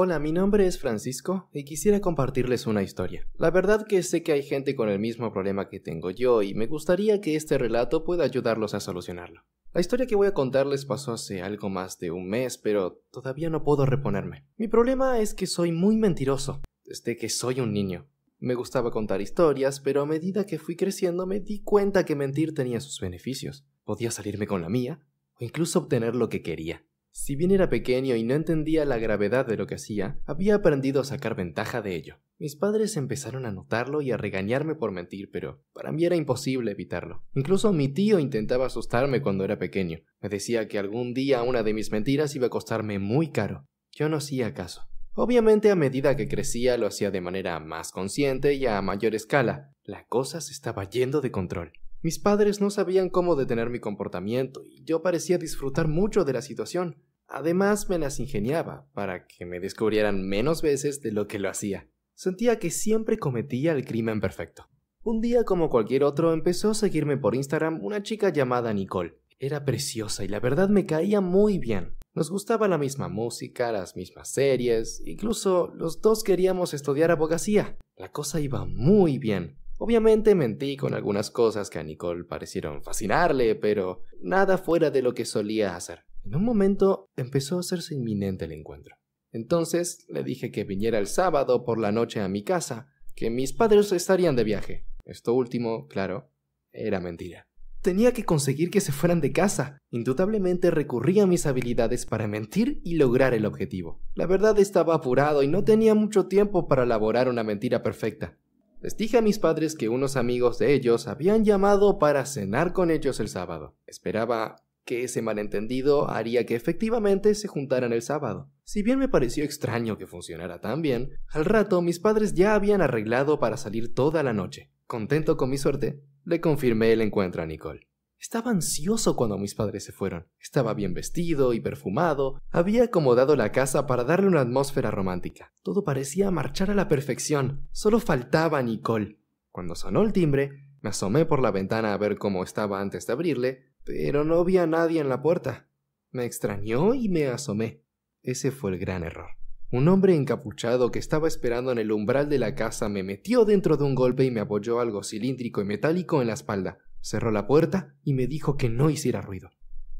Hola, mi nombre es Francisco y quisiera compartirles una historia. La verdad que sé que hay gente con el mismo problema que tengo yo y me gustaría que este relato pueda ayudarlos a solucionarlo. La historia que voy a contarles pasó hace algo más de un mes, pero todavía no puedo reponerme. Mi problema es que soy muy mentiroso, desde que soy un niño. Me gustaba contar historias, pero a medida que fui creciendo me di cuenta que mentir tenía sus beneficios. Podía salirme con la mía o incluso obtener lo que quería. Si bien era pequeño y no entendía la gravedad de lo que hacía, había aprendido a sacar ventaja de ello. Mis padres empezaron a notarlo y a regañarme por mentir, pero para mí era imposible evitarlo. Incluso mi tío intentaba asustarme cuando era pequeño. Me decía que algún día una de mis mentiras iba a costarme muy caro. Yo no hacía caso. Obviamente a medida que crecía lo hacía de manera más consciente y a mayor escala. La cosa se estaba yendo de control. Mis padres no sabían cómo detener mi comportamiento y yo parecía disfrutar mucho de la situación. Además, me las ingeniaba para que me descubrieran menos veces de lo que lo hacía. Sentía que siempre cometía el crimen perfecto. Un día, como cualquier otro, empezó a seguirme por Instagram una chica llamada Nicole. Era preciosa y la verdad me caía muy bien. Nos gustaba la misma música, las mismas series, incluso los dos queríamos estudiar abogacía. La cosa iba muy bien. Obviamente mentí con algunas cosas que a Nicole parecieron fascinarle, pero nada fuera de lo que solía hacer. En un momento empezó a hacerse inminente el encuentro. Entonces le dije que viniera el sábado por la noche a mi casa, que mis padres estarían de viaje. Esto último, claro, era mentira. Tenía que conseguir que se fueran de casa. Indudablemente recurría a mis habilidades para mentir y lograr el objetivo. La verdad estaba apurado y no tenía mucho tiempo para elaborar una mentira perfecta. Les dije a mis padres que unos amigos de ellos habían llamado para cenar con ellos el sábado. Esperaba que ese malentendido haría que efectivamente se juntaran el sábado. Si bien me pareció extraño que funcionara tan bien, al rato mis padres ya habían arreglado para salir toda la noche. Contento con mi suerte, le confirmé el encuentro a Nicole. Estaba ansioso cuando mis padres se fueron. Estaba bien vestido y perfumado. Había acomodado la casa para darle una atmósfera romántica. Todo parecía marchar a la perfección. Solo faltaba Nicole. Cuando sonó el timbre, me asomé por la ventana a ver cómo estaba antes de abrirle pero no vi a nadie en la puerta. Me extrañó y me asomé. Ese fue el gran error. Un hombre encapuchado que estaba esperando en el umbral de la casa me metió dentro de un golpe y me apoyó algo cilíndrico y metálico en la espalda. Cerró la puerta y me dijo que no hiciera ruido.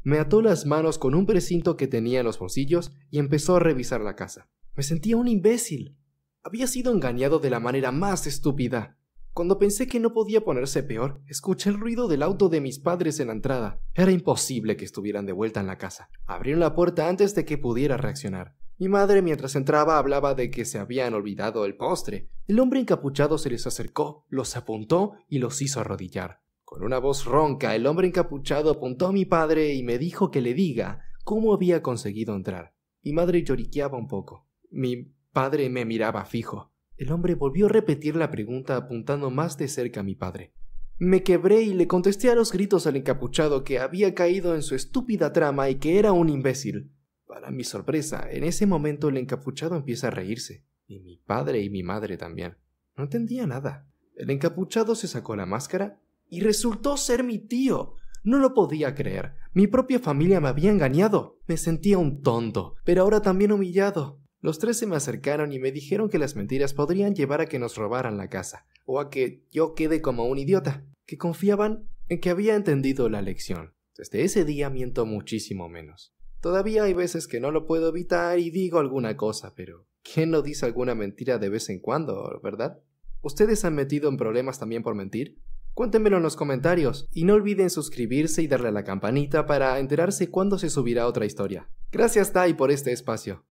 Me ató las manos con un precinto que tenía en los bolsillos y empezó a revisar la casa. Me sentía un imbécil. Había sido engañado de la manera más estúpida. Cuando pensé que no podía ponerse peor, escuché el ruido del auto de mis padres en la entrada. Era imposible que estuvieran de vuelta en la casa. Abrieron la puerta antes de que pudiera reaccionar. Mi madre mientras entraba hablaba de que se habían olvidado el postre. El hombre encapuchado se les acercó, los apuntó y los hizo arrodillar. Con una voz ronca, el hombre encapuchado apuntó a mi padre y me dijo que le diga cómo había conseguido entrar. Mi madre lloriqueaba un poco. Mi padre me miraba fijo. El hombre volvió a repetir la pregunta apuntando más de cerca a mi padre. Me quebré y le contesté a los gritos al encapuchado que había caído en su estúpida trama y que era un imbécil. Para mi sorpresa, en ese momento el encapuchado empieza a reírse, y mi padre y mi madre también. No entendía nada. El encapuchado se sacó la máscara y resultó ser mi tío. No lo podía creer. Mi propia familia me había engañado. Me sentía un tonto, pero ahora también humillado. Los tres se me acercaron y me dijeron que las mentiras podrían llevar a que nos robaran la casa, o a que yo quede como un idiota, que confiaban en que había entendido la lección. Desde ese día miento muchísimo menos. Todavía hay veces que no lo puedo evitar y digo alguna cosa, pero ¿quién no dice alguna mentira de vez en cuando, verdad? ¿Ustedes han metido en problemas también por mentir? Cuéntenmelo en los comentarios y no olviden suscribirse y darle a la campanita para enterarse cuando se subirá otra historia. Gracias Tai por este espacio.